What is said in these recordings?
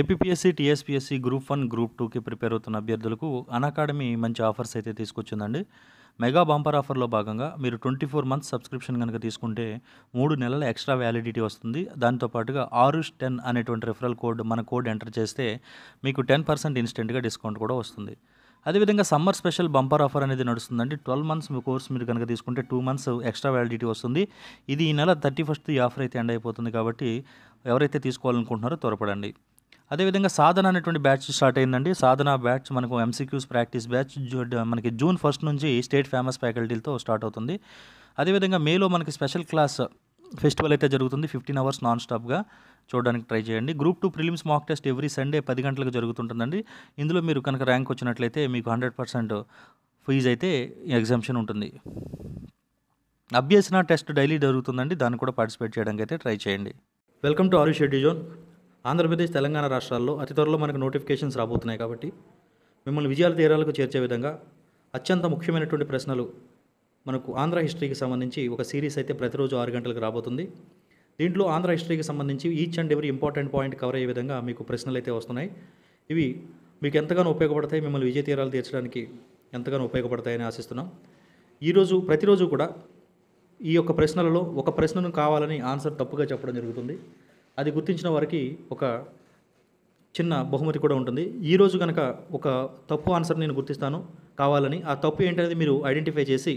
APSC TSPSC group one group టూకి prepare అవుతున్న అభ్యర్థులకు అన్ అకాడమీ మంచి ఆఫర్స్ అయితే తీసుకొచ్చిందండి మెగా బంపర్ ఆఫర్లో భాగంగా మీరు ట్వంటీ ఫోర్ మంత్స్ సబ్స్క్రిప్షన్ కనుక తీసుకుంటే మూడు నెలల ఎక్స్ట్రా వ్యాలిడిటీ వస్తుంది దాంతో పాటుగా ఆరు టెన్ అనేటువంటి రిఫరల్ కోడ్ మన కోడ్ ఎంటర్ చేస్తే మీకు టెన్ పర్సెంట్ ఇన్స్టెంట్గా డిస్కౌంట్ కూడా వస్తుంది అదేవిధంగా సమ్మర్ స్పెషల్ బంపర్ ఆఫర్ అనేది నడుస్తుందండి ట్వెల్వ్ మంత్స్ మీ కోర్స్ మీరు కనుక తీసుకుంటే టూ మంత్స్ ఎక్స్ట్రా వ్యాలిడిటీ వస్తుంది ఇది ఈ నెల థర్టీ ఫస్ట్ ఈ ఆఫర్ అయితే ఎండ్ అయిపోతుంది కాబట్టి ఎవరైతే తీసుకోవాలనుకుంటున్నారో త్వరపడండి అదేవిధంగా సాధన అనేటువంటి బ్యాచ్ స్టార్ట్ అయిందండి సాధన బ్యాచ్ మనకు ఎంసీక్యూస్ ప్రాక్టీస్ బ్యాచ్ మనకి జూన్ ఫస్ట్ నుంచి స్టేట్ ఫేమస్ ఫ్యాకల్టీలతో స్టార్ట్ అవుతుంది అదేవిధంగా మేలో మనకి స్పెషల్ క్లాస్ ఫెస్టివల్ అయితే జరుగుతుంది ఫిఫ్టీన్ అవర్స్ నాన్ స్టాప్గా చూడడానికి ట్రై చేయండి group two prelims mock test every Sunday పది గంటలకు జరుగుతుంటుందండి ఇందులో మీరు కనుక ర్యాంక్ వచ్చినట్లయితే మీకు హండ్రెడ్ పర్సెంట్ ఫీజు అయితే ఎగ్జామ్షన్ ఉంటుంది అభ్యసన టెస్ట్ డైలీ జరుగుతుందండి దాన్ని కూడా పార్టిసిపేట్ చేయడానికి అయితే ట్రై చేయండి వెల్కమ్ టు ఆరు షెడ్యూజోన్ ఆంధ్రప్రదేశ్ తెలంగాణ రాష్ట్రాల్లో అతి త్వరలో మనకు నోటిఫికేషన్స్ రాబోతున్నాయి కాబట్టి మిమ్మల్ని విజయాల తీరాలకు చేర్చే విధంగా అత్యంత ముఖ్యమైనటువంటి ప్రశ్నలు మనకు ఆంధ్ర హిస్టరీకి సంబంధించి ఒక సిరీస్ అయితే ప్రతిరోజు ఆరు గంటలకు రాబోతుంది దీంట్లో ఆంధ్ర హిస్టరీకి సంబంధించి each and every important point cover అయ్యే విధంగా మీకు ప్రశ్నలు అయితే వస్తున్నాయి ఇవి మీకు ఎంతగానో ఉపయోగపడతాయి మిమ్మల్ని విజయ తీరాలు తీర్చడానికి ఎంతగానో ఉపయోగపడతాయని ఆశిస్తున్నాం ఈరోజు ప్రతిరోజు కూడా ఈ యొక్క ప్రశ్నలలో ఒక ప్రశ్నను కావాలని ఆన్సర్ తప్పుగా చెప్పడం జరుగుతుంది అది గుర్తించిన వారికి ఒక చిన్న బహుమతి కూడా ఉంటుంది ఈరోజు కనుక ఒక తప్పు ఆన్సర్ నేను గుర్తిస్తాను కావాలని ఆ తప్పు ఏంటనేది మీరు ఐడెంటిఫై చేసి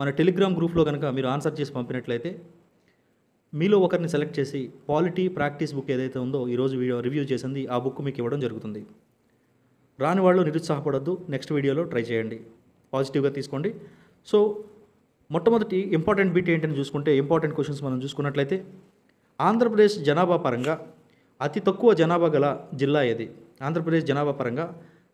మన టెలిగ్రామ్ గ్రూప్లో కనుక మీరు ఆన్సర్ చేసి పంపినట్లయితే మీలో ఒకరిని సెలెక్ట్ చేసి పాలిటీ ప్రాక్టీస్ బుక్ ఏదైతే ఉందో ఈరోజు వీడియో రివ్యూ చేసింది ఆ బుక్ మీకు ఇవ్వడం జరుగుతుంది రాని వాళ్ళు నిరుత్సాహపడద్దు నెక్స్ట్ వీడియోలో ట్రై చేయండి పాజిటివ్గా తీసుకోండి సో మొట్టమొదటి ఇంపార్టెంట్ బీట్ ఏంటని చూసుకుంటే ఇంపార్టెంట్ క్వశ్చన్స్ మనం చూసుకున్నట్లయితే ఆంధ్రప్రదేశ్ జనాభా పరంగా అతి తక్కువ జనాభా గల జిల్లా ఇది ఆంధ్రప్రదేశ్ జనాభా పరంగా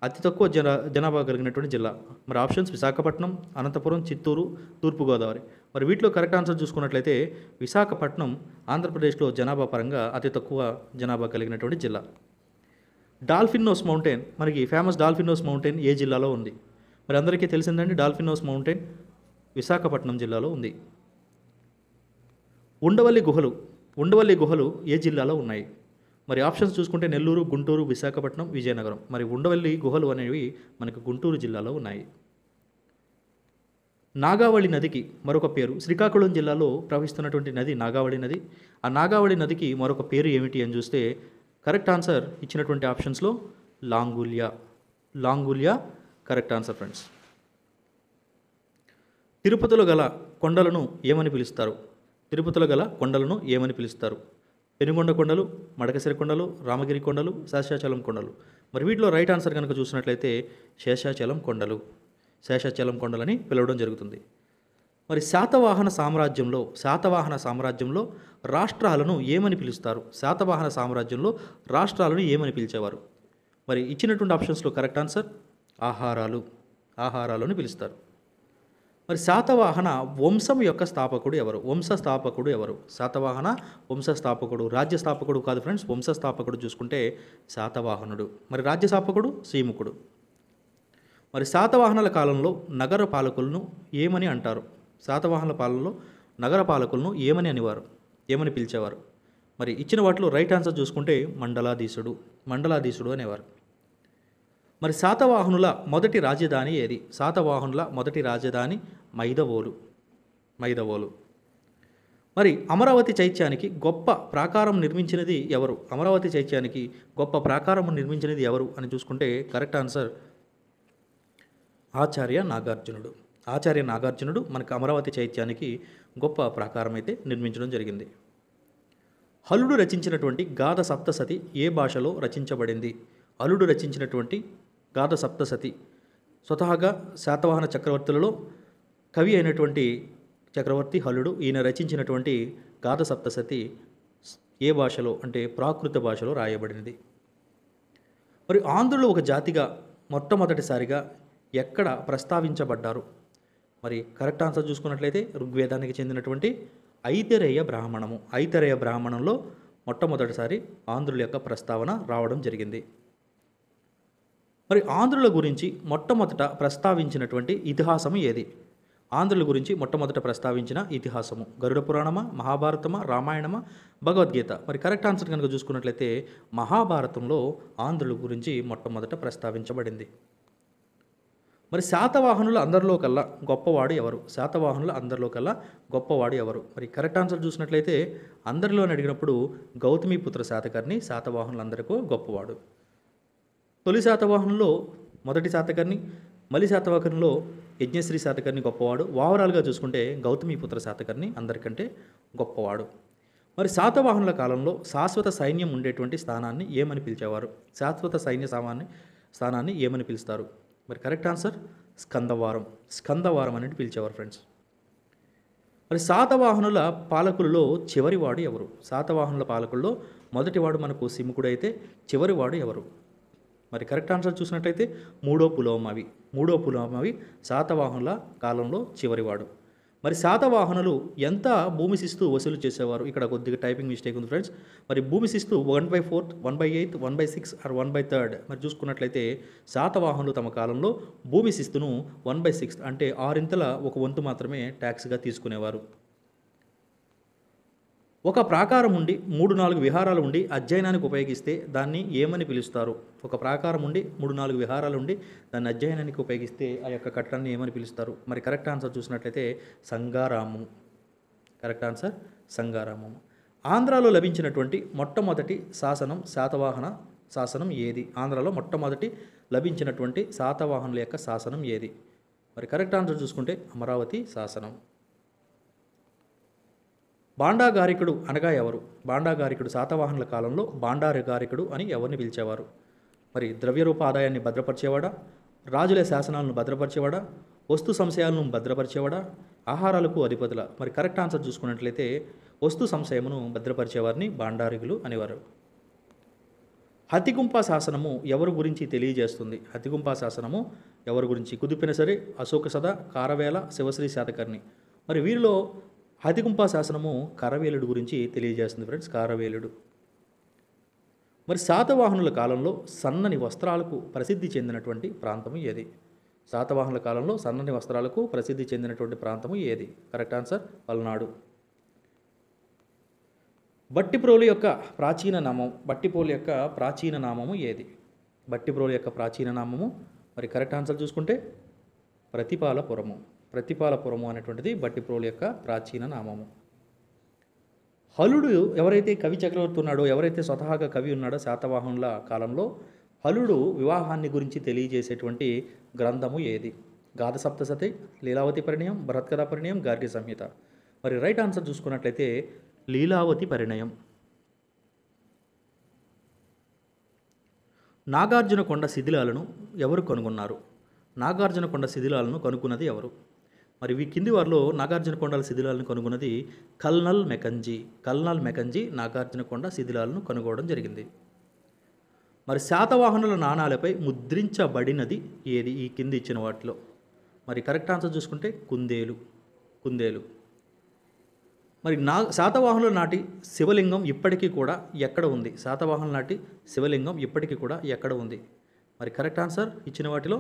అతి తక్కువ జన జనాభా కలిగినటువంటి జిల్లా మరి ఆప్షన్స్ విశాఖపట్నం అనంతపురం చిత్తూరు తూర్పుగోదావరి మరి వీటిలో కరెక్ట్ ఆన్సర్ చూసుకున్నట్లయితే విశాఖపట్నం ఆంధ్రప్రదేశ్లో జనాభా పరంగా అతి తక్కువ జనాభా కలిగినటువంటి జిల్లా డాల్ఫిన్నోస్ మౌంటైన్ మనకి ఫేమస్ డాల్ఫిన్నోస్ మౌంటైన్ ఏ జిల్లాలో ఉంది మరి అందరికీ తెలిసిందండి డాల్ఫిన్నోస్ మౌంటైన్ విశాఖపట్నం జిల్లాలో ఉంది ఉండవల్లి గుహలు ఉండవల్లి గుహలు ఏ జిల్లాలో ఉన్నాయి మరి ఆప్షన్స్ చూసుకుంటే నెల్లూరు గుంటూరు విశాఖపట్నం విజయనగరం మరి ఉండవల్లి గుహలు అనేవి మనకు గుంటూరు జిల్లాలో ఉన్నాయి నాగావళి నదికి మరొక పేరు శ్రీకాకుళం జిల్లాలో ప్రవహిస్తున్నటువంటి నది నాగావళి నది ఆ నాగావళి నదికి మరొక పేరు ఏమిటి అని చూస్తే కరెక్ట్ ఆన్సర్ ఇచ్చినటువంటి ఆప్షన్స్లో Langulya Langulya correct answer friends తిరుపతిలో గల కొండలను ఏమని పిలుస్తారు తిరుపతిలో గల కొండలను ఏమని పిలుస్తారు పెనుగొండ కొండలు మడకసిరి కొండలు రామగిరి కొండలు శేషాచలం కొండలు మరి వీటిలో రైట్ ఆన్సర్ కనుక చూసినట్లయితే శేషాచలం కొండలు శేషాచలం కొండలని పిలవడం జరుగుతుంది మరి శాతవాహన సామ్రాజ్యంలో శాతవాహన సామ్రాజ్యంలో రాష్ట్రాలను ఏమని పిలుస్తారు శాతవాహన సామ్రాజ్యంలో రాష్ట్రాలను ఏమని పిలిచేవారు మరి ఇచ్చినటువంటి ఆప్షన్స్లో కరెక్ట్ ఆన్సర్ ఆహారాలు ఆహారాలను పిలుస్తారు మరి శాతవాహన వంశం యొక్క స్థాపకుడు ఎవరు వంశ స్థాపకుడు ఎవరు శాతవాహన వంశ స్థాపకుడు రాజ్య స్థాపకుడు కాదు ఫ్రెండ్స్ వంశ స్థాపకుడు చూసుకుంటే శాతవాహనుడు మరి రాజ్య స్థాపకుడు సీముకుడు మరి శాతవాహనుల కాలంలో నగర పాలకులను ఏమని అంటారు శాతవాహనల పాలనలో నగర పాలకులను ఏమని అనేవారు ఏమని పిలిచేవారు మరి ఇచ్చిన వాటిలో రైట్ ఆన్సర్ చూసుకుంటే మండలాధీశుడు మండలాధీశుడు అనేవారు మరి శాతవాహనుల మొదటి రాజధాని ఏది శాతవాహనుల మొదటి రాజధాని మైదవోలు మైదవోలు మరి అమరావతి చైత్యానికి గొప్ప ప్రాకారం నిర్మించినది ఎవరు అమరావతి చైత్యానికి గొప్ప ప్రాకారం నిర్మించినది ఎవరు అని చూసుకుంటే కరెక్ట్ ఆన్సర్ ఆచార్య నాగార్జునుడు ఆచార్య నాగార్జునుడు మనకు అమరావతి చైత్యానికి గొప్ప ప్రాకారం అయితే నిర్మించడం జరిగింది హలుడు రచించినటువంటి గాథ సప్తసతి ఏ భాషలో రచించబడింది అలుడు రచించినటువంటి గాథ సప్తసతి స్వతహాగా శాతవాహన చక్రవర్తులలో కవి అయినటువంటి చక్రవర్తి హలుడు ఈయన రచించినటువంటి గాథ సప్తసతి ఏ భాషలో అంటే ప్రాకృత భాషలో రాయబడినది మరి ఆంధ్రులు ఒక జాతిగా మొట్టమొదటిసారిగా ఎక్కడ ప్రస్తావించబడ్డారు మరి కరెక్ట్ ఆన్సర్ చూసుకున్నట్లయితే ఋగ్వేదానికి చెందినటువంటి ఐతరేయ బ్రాహ్మణము ఐతరేయ బ్రాహ్మణంలో మొట్టమొదటిసారి ఆంధ్రుల యొక్క ప్రస్తావన రావడం జరిగింది మరి ఆంధ్రుల గురించి మొట్టమొదట ప్రస్తావించినటువంటి ఇతిహాసము ఏది ఆంధ్రుల గురించి మొట్టమొదట ప్రస్తావించిన ఇతిహాసము గరుడ పురాణమా మహాభారతమా రామాయణమా భగవద్గీత మరి కరెక్ట్ ఆన్సర్ కనుక చూసుకున్నట్లయితే మహాభారతంలో ఆంధ్రుల గురించి మొట్టమొదట ప్రస్తావించబడింది మరి శాతవాహనుల అందరిలో కల్లా గొప్పవాడు ఎవరు శాతవాహనుల అందరిలో కల్లా గొప్పవాడు ఎవరు మరి కరెక్ట్ ఆన్సర్ చూసినట్లయితే అందరిలో అడిగినప్పుడు గౌతమీపుత్ర శాతకర్ణి శాతవాహనులందరికీ గొప్పవాడు తొలి శాతవాహనంలో మొదటి శాతకర్ణి మలి శాతవాహనంలో యజ్ఞశ్రీ శాతకర్ణి గొప్పవాడు వావరాలుగా చూసుకుంటే గౌతమి పుత్ర శాతకర్ణి అందరికంటే గొప్పవాడు మరి శాతవాహనుల కాలంలో శాశ్వత సైన్యం ఉండేటువంటి స్థానాన్ని ఏమని పిలిచేవారు శాశ్వత సైన్య సామాన్ని స్థానాన్ని ఏమని పిలుస్తారు మరి కరెక్ట్ ఆన్సర్ స్కందవారం స్కందవారం అనేది పిలిచేవారు ఫ్రెండ్స్ మరి శాతవాహనుల పాలకులలో చివరివాడు ఎవరు శాతవాహనుల పాలకుల్లో మొదటివాడు మనకు అయితే చివరివాడు ఎవరు మరి కరెక్ట్ ఆన్సర్ చూసినట్టయితే మూడో పులోమవి మూడో పులోమవి శాతవాహనుల కాలంలో చివరివాడు మరి శాతవాహనులు ఎంత భూమి శిస్తు వసూలు చేసేవారు ఇక్కడ కొద్దిగా టైపింగ్ మిస్టేక్ ఉంది ఫ్రెండ్స్ మరి భూమి శిస్తు one by fourth one by eighth one by six or one by third మరి చూసుకున్నట్లయితే శాతవాహనులు తమ కాలంలో భూమి శిస్తును వన్ బై సిక్స్ అంటే ఆరింతల ఒక వంతు మాత్రమే ట్యాక్స్గా తీసుకునేవారు ఒక ప్రాకారం ఉండి మూడు నాలుగు విహారాలు ఉండి అధ్యయనానికి ఉపయోగిస్తే దాన్ని ఏమని పిలుస్తారు ఒక ప్రాకారం ఉండి మూడు నాలుగు విహారాలు ఉండి దాన్ని అధ్యయనానికి ఉపయోగిస్తే ఆ యొక్క కట్టడాన్ని ఏమని పిలుస్తారు మరి కరెక్ట్ ఆన్సర్ చూసినట్లయితే సంగారామం కరెక్ట్ ఆన్సర్ సంగారామం ఆంధ్రాలో లభించినటువంటి మొట్టమొదటి శాసనం శాతవాహన శాసనం ఏది ఆంధ్రాలో మొట్టమొదటి లభించినటువంటి శాతవాహనుల యొక్క శాసనం ఏది మరి కరెక్ట్ ఆన్సర్ చూసుకుంటే అమరావతి శాసనం బాండాగారికుడు అనగా ఎవరు బాండాగారికుడు శాతవాహనుల కాలంలో బాండారగారికుడు అని ఎవరిని పిలిచేవారు మరి ద్రవ్యరూప ఆదాయాన్ని భద్రపరిచేవాడా రాజుల శాసనాలను భద్రపరిచేవాడా వస్తు సంశయాలను భద్రపరిచేవాడా ఆహారాలకు అధిపతుల మరి కరెక్ట్ ఆన్సర్ చూసుకున్నట్లయితే వస్తు సంశయమును భద్రపరిచేవారిని బాండారికులు అనేవారు హతిగుంప శాసనము ఎవరి గురించి తెలియజేస్తుంది హతిగుంప శాసనము ఎవరి గురించి కుదిపిన సరే అశోక సద కారవేల శివశ్రీ శాతకర్ణి మరి వీరిలో అతిగుంప శాసనము కరవేలుడు గురించి తెలియజేస్తుంది ఫ్రెండ్స్ కారవేలుడు మరి శాతవాహనుల కాలంలో సన్నని వస్త్రాలకు ప్రసిద్ధి చెందినటువంటి ప్రాంతము ఏది శాతవాహనుల కాలంలో సన్నని వస్త్రాలకు ప్రసిద్ధి చెందినటువంటి ప్రాంతము ఏది కరెక్ట్ ఆన్సర్ పల్నాడు బట్టిప్రోలు యొక్క ప్రాచీన నామం బట్టిపోలు యొక్క ప్రాచీన నామము ఏది బట్టిప్రోలు యొక్క ప్రాచీన నామము మరి కరెక్ట్ ఆన్సర్ చూసుకుంటే ప్రతిపాలపురము ప్రతిపాలపురము అనేటువంటిది భట్టిప్రోలు యొక్క ప్రాచీన నామము హలుడు ఎవరైతే కవి చక్రవర్తి ఉన్నాడో ఎవరైతే స్వతహాగా కవి ఉన్నాడో శాతవాహనుల కాలంలో హలుడు వివాహాన్ని గురించి తెలియజేసేటువంటి గ్రంథము ఏది గాథ సప్తసతి లీలావతి పరిణయం భరత్కథ పరిణయం గార్గి సంహిత మరి రైట్ ఆన్సర్ చూసుకున్నట్లయితే లీలావతి పరిణయం నాగార్జున కొండ శిథిలాలను ఎవరు కనుగొన్నారు నాగార్జునకొండ శిథిలాలను కనుక్కున్నది ఎవరు మరి ఈ కింది వారిలో నాగార్జున కొండల శిథిలాలను కనుగొన్నది colonel Mackenzie colonel Mackenzie Nagarjuna కొండ శిథిలాలను కనుగొనడం జరిగింది మరి శాతవాహనుల నాణాలపై ముద్రించబడినది ఏది ఈ కింది ఇచ్చిన వాటిలో మరి కరెక్ట్ ఆన్సర్ చూసుకుంటే కుందేలు కుందేలు మరి నా శాతవాహనుల నాటి శివలింగం ఇప్పటికీ కూడా ఎక్కడ ఉంది శాతవాహనుల నాటి శివలింగం ఇప్పటికీ కూడా ఎక్కడ ఉంది మరి కరెక్ట్ ఆన్సర్ ఇచ్చిన వాటిలో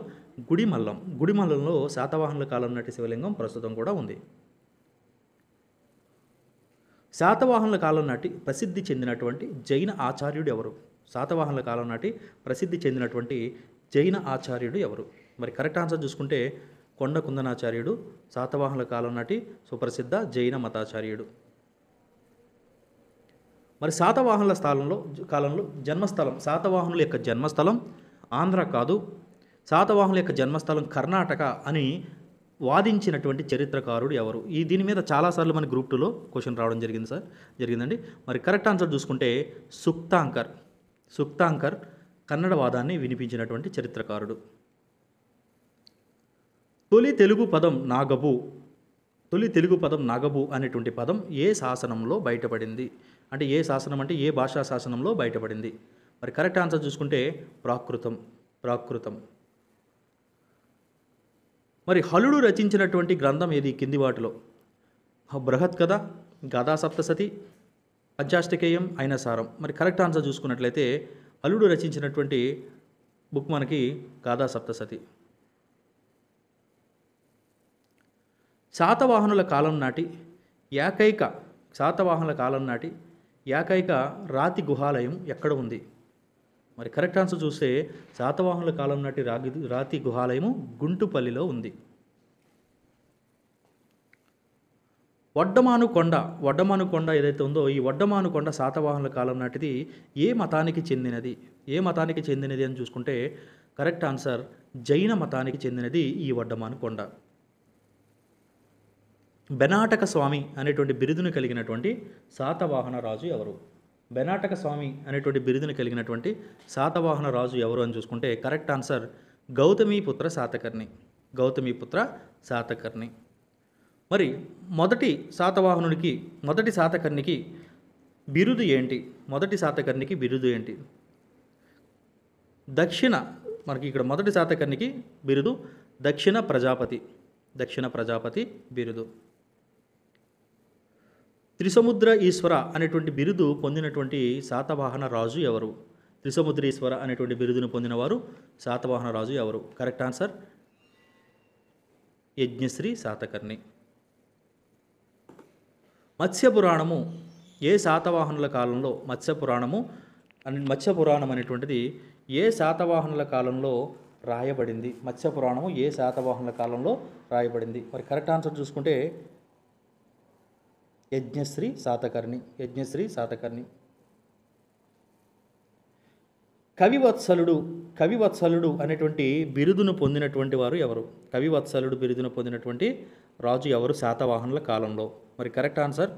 గుడిమల్లం గుడిమల్లంలో శాతవాహనుల కాలం నాటి శివలింగం ప్రస్తుతం కూడా ఉంది శాతవాహనుల కాలం నాటి ప్రసిద్ధి చెందినటువంటి జైన ఆచార్యుడు ఎవరు శాతవాహనుల కాలం నాటి ప్రసిద్ధి చెందినటువంటి జైన ఆచార్యుడు ఎవరు మరి కరెక్ట్ ఆన్సర్ చూసుకుంటే కొండ కుందనాచార్యుడు శాతవాహనుల కాలం నాటి సుప్రసిద్ధ జైన మతాచార్యుడు మరి శాతవాహనుల స్థలంలో కాలంలో జన్మస్థలం శాతవాహనుల యొక్క జన్మస్థలం ఆంధ్ర కాదు శాతవాహనుల యొక్క జన్మస్థలం కర్ణాటక అని వాదించినటువంటి చరిత్రకారుడు ఎవరు ఈ దీని మీద చాలాసార్లు మన గ్రూప్ టూలో క్వశ్చన్ రావడం జరిగింది సార్ జరిగిందండి మరి కరెక్ట్ ఆన్సర్ చూసుకుంటే సుక్తాంకర్ సుక్తాంకర్ కన్నడ వాదాన్ని వినిపించినటువంటి చరిత్రకారుడు తొలి తెలుగు పదం నాగబు తొలి తెలుగు పదం నాగబు అనేటువంటి పదం ఏ శాసనంలో బయటపడింది అంటే ఏ శాసనం అంటే ఏ భాషా శాసనంలో బయటపడింది మరి కరెక్ట్ ఆన్సర్ చూసుకుంటే ప్రాకృతం ప్రాకృతం మరి హలుడు రచించినటువంటి గ్రంథం ఏది కింది వాటిలో బృహత్ కథ గదా సప్తసతి పంచాష్టకేయం అయిన సారం మరి కరెక్ట్ ఆన్సర్ చూసుకున్నట్లయితే అలుడు రచించినటువంటి బుక్ మనకి గాదా సప్తసతి శాతవాహనుల కాలం నాటి ఏకైక శాతవాహనుల కాలం నాటి ఏకైక రాతి గుహాలయం ఎక్కడ ఉంది మరి కరెక్ట్ ఆన్సర్ చూస్తే శాతవాహనుల కాలం నాటి రాగి రాతి గుహాలయము గుంటుపల్లిలో ఉంది వడ్డమాను కొండ వడ్డమాను కొండ ఏదైతే ఉందో ఈ వడ్డమాను కొండ శాతవాహనుల కాలం నాటిది ఏ మతానికి చెందినది ఏ మతానికి చెందినది అని చూసుకుంటే కరెక్ట్ ఆన్సర్ జైన మతానికి చెందినది ఈ వడ్డమాను కొండ బెనాటక స్వామి అనేటువంటి బిరుదును కలిగినటువంటి శాతవాహన రాజు ఎవరు బెనాటక స్వామి అనేటువంటి బిరుదును కలిగినటువంటి శాతవాహన రాజు ఎవరు అని చూసుకుంటే కరెక్ట్ ఆన్సర్ గౌతమీపుత్ర శాతకర్ణి గౌతమీపుత్ర శాతకర్ణి మరి మొదటి శాతవాహనుడికి మొదటి శాతకర్ణికి బిరుదు ఏంటి మొదటి శాతకర్ణికి బిరుదు ఏంటి దక్షిణ మనకి ఇక్కడ మొదటి శాతకర్ణికి బిరుదు దక్షిణ ప్రజాపతి దక్షిణ ప్రజాపతి బిరుదు త్రిసముద్ర ఈశ్వర అనేటువంటి బిరుదు పొందినటువంటి శాతవాహన రాజు ఎవరు త్రిసముద్రీశ్వర అనేటువంటి బిరుదును పొందినవారు శాతవాహన రాజు ఎవరు కరెక్ట్ ఆన్సర్ యజ్ఞశ్రీ శాతకర్ణి మత్స్యపురాణము ఏ శాతవాహనుల కాలంలో మత్స్యపురాణము మత్స్యపురాణం అనేటువంటిది ఏ శాతవాహనుల కాలంలో రాయబడింది మత్స్యపురాణము ఏ శాతవాహనుల కాలంలో రాయబడింది మరి కరెక్ట్ ఆన్సర్ చూసుకుంటే యజ్ఞశ్రీ శాతకర్ణి యజ్ఞశ్రీ శాతకర్ణి కవివత్సలుడు కవివత్సలుడు అనేటువంటి బిరుదును పొందినటువంటి వారు ఎవరు కవివత్సలుడు బిరుదును పొందినటువంటి రాజు ఎవరు శాతవాహనుల కాలంలో మరి కరెక్ట్ ఆన్సర్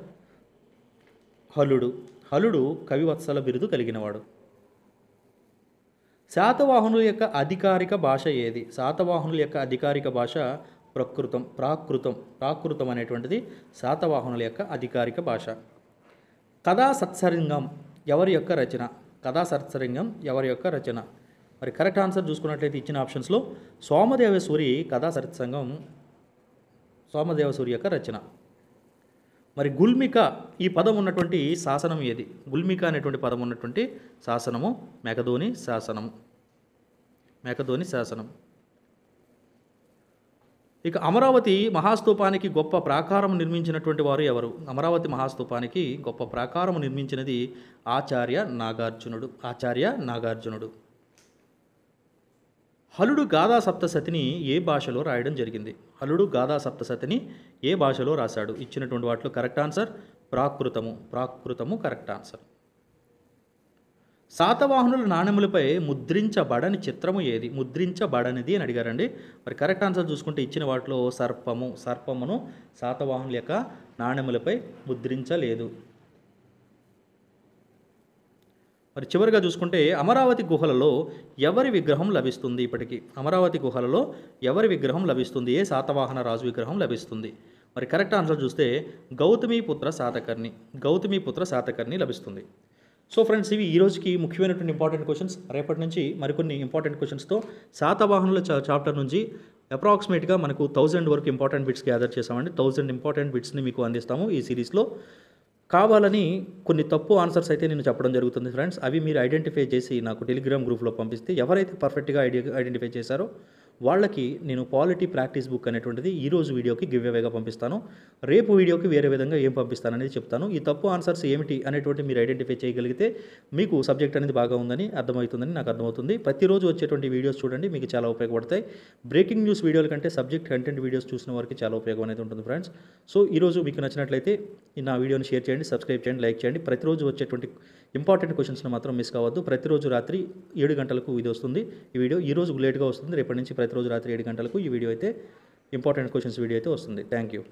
హలుడు హలుడు కవివత్సల బిరుదు కలిగినవాడు శాతవాహనుల యొక్క అధికారిక భాష ఏది శాతవాహనుల యొక్క అధికారిక భాష ప్రకృతం ప్రాకృతం ప్రాకృతం అనేటువంటిది శాతవాహనుల యొక్క అధికారిక భాష కథా సత్సరింగం ఎవరి యొక్క రచన కథా సత్సరింగం ఎవరి యొక్క రచన మరి కరెక్ట్ ఆన్సర్ చూసుకున్నట్లయితే ఇచ్చిన ఆప్షన్స్లో సోమదేవసూరి కథా సత్సంగం సోమదేవసూరి యొక్క రచన మరి గుల్మిక ఈ పదం ఉన్నటువంటి శాసనం ఏది గుల్మిక అనేటువంటి పదం ఉన్నటువంటి శాసనము మెగధోని శాసనము మెగధోని శాసనం ఇక అమరావతి మహాస్తూపానికి గొప్ప ప్రాకారం నిర్మించినటువంటి వారు ఎవరు అమరావతి మహాస్తూపానికి గొప్ప ప్రాకారం నిర్మించినది ఆచార్య నాగార్జునుడు ఆచార్య నాగార్జునుడు హలుడు గాథా సప్తశతిని ఏ భాషలో రాయడం జరిగింది హలుడు గాథా సప్తశతిని ఏ భాషలో రాశాడు ఇచ్చినటువంటి వాటిలో కరెక్ట్ ఆన్సర్ ప్రాకృతము ప్రాకృతము కరెక్ట్ ఆన్సర్ శాతవాహనుల నాణ్యములపై ముద్రించబడని చిత్రము ఏది ముద్రించబడనిది అని అడిగారండి మరి కరెక్ట్ ఆన్సర్ చూసుకుంటే ఇచ్చిన వాటిలో సర్పము సర్పమును శాతవాహనుల యొక్క నాణ్యములపై ముద్రించలేదు మరి చివరిగా చూసుకుంటే అమరావతి గుహలలో ఎవరి విగ్రహం లభిస్తుంది ఇప్పటికీ అమరావతి గుహలలో ఎవరి విగ్రహం లభిస్తుంది ఏ శాతవాహన రాజు విగ్రహం లభిస్తుంది మరి కరెక్ట్ ఆన్సర్ చూస్తే పుత్ర శాతకర్ణి పుత్ర శాతకర్ణి లభిస్తుంది సో ఫ్రెండ్స్ ఇవి ఈ రోజుకి ముఖ్యమైనటువంటి ఇంపార్టెంట్ క్వశ్చన్స్ రేపటి నుంచి మరికొన్ని ఇంపార్టెంట్ క్వశ్చన్స్తో శాతవాహనుల చాప్టర్ నుంచి అప్రాక్సిమేట్గా మనకు థౌజండ్ వరకు ఇంపార్టెంట్ బిట్స్ గ్యాదర్ చేసామండి థౌజండ్ ఇంపార్టెంట్ బిట్స్ని మీకు అందిస్తాము ఈ సిరీస్లో కావాలని కొన్ని తప్పు ఆన్సర్స్ అయితే నేను చెప్పడం జరుగుతుంది ఫ్రెండ్స్ అవి మీరు ఐడెంటిఫై చేసి నాకు టెలిగ్రామ్ గ్రూప్లో పంపిస్తే ఎవరైతే పర్ఫెక్ట్గా ఐడి ఐడెంటిఫై చేశారో వాళ్ళకి నేను క్వాలిటీ ప్రాక్టీస్ బుక్ అనేటువంటిది ఈరోజు వీడియోకి గివ్ అవేగా పంపిస్తాను రేపు వీడియోకి వేరే విధంగా ఏం పంపిస్తాననేది చెప్తాను ఈ తప్పు ఆన్సర్స్ ఏమిటి అనేటువంటి మీరు ఐడెంటిఫై చేయగలిగితే మీకు సబ్జెక్ట్ అనేది బాగా ఉందని అర్థమవుతుందని నాకు అర్థమవుతుంది ప్రతిరోజు వచ్చేటువంటి వీడియోస్ చూడండి మీకు చాలా ఉపయోగపడతాయి బ్రేకింగ్ న్యూస్ వీడియోల కంటే సబ్జెక్ట్ కంటెంట్ వీడియోస్ చూసిన వారికి చాలా ఉపయోగం అనేది ఉంటుంది ఫ్రెండ్స్ సో ఈరోజు మీకు నచ్చినట్లయితే నా వీడియోని షేర్ చేయండి సబ్స్క్రైబ్ చేయండి లైక్ చేయండి ప్రతిరోజు వచ్చేటువంటి ఇంపార్టెంట్ క్వశ్చన్స్ని మాత్రం మిస్ కావద్దు ప్రతిరోజు రాత్రి ఏడు గంటలకు ఇది వస్తుంది ఈ వీడియో ఈ రోజు లేట్గా వస్తుంది రేపటి నుంచి ప్రతిరోజు రాత్రి ఏడు గంటలకు ఈ వీడియో అయితే ఇంపార్టెంట్ క్వశ్చన్స్ వీడియో అయితే వస్తుంది థ్యాంక్ యూ